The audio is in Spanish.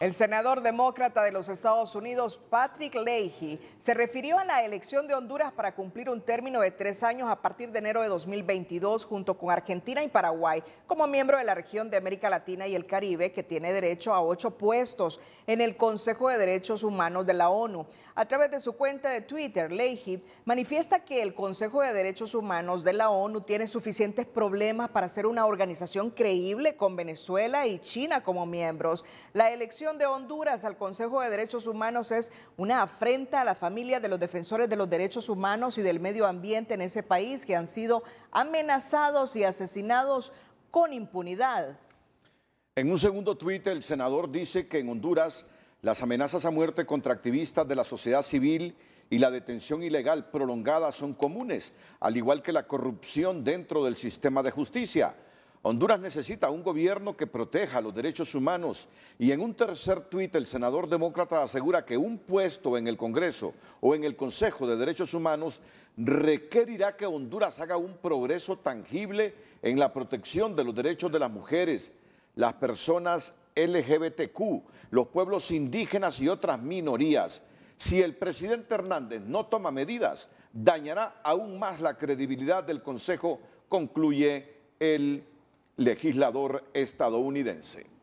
El senador demócrata de los Estados Unidos, Patrick Leahy, se refirió a la elección de Honduras para cumplir un término de tres años a partir de enero de 2022 junto con Argentina y Paraguay como miembro de la región de América Latina y el Caribe que tiene derecho a ocho puestos en el Consejo de Derechos Humanos de la ONU. A través de su cuenta de Twitter, Leahy manifiesta que el Consejo de Derechos Humanos de la ONU tiene suficientes problemas para ser una organización creíble con Venezuela y China como miembros la elección de Honduras al Consejo de Derechos Humanos es una afrenta a la familia de los defensores de los derechos humanos y del medio ambiente en ese país que han sido amenazados y asesinados con impunidad. En un segundo tuit, el senador dice que en Honduras las amenazas a muerte contra activistas de la sociedad civil y la detención ilegal prolongada son comunes, al igual que la corrupción dentro del sistema de justicia. Honduras necesita un gobierno que proteja los derechos humanos y en un tercer tuit el senador demócrata asegura que un puesto en el Congreso o en el Consejo de Derechos Humanos requerirá que Honduras haga un progreso tangible en la protección de los derechos de las mujeres, las personas LGBTQ, los pueblos indígenas y otras minorías. Si el presidente Hernández no toma medidas, dañará aún más la credibilidad del Consejo, concluye el legislador estadounidense.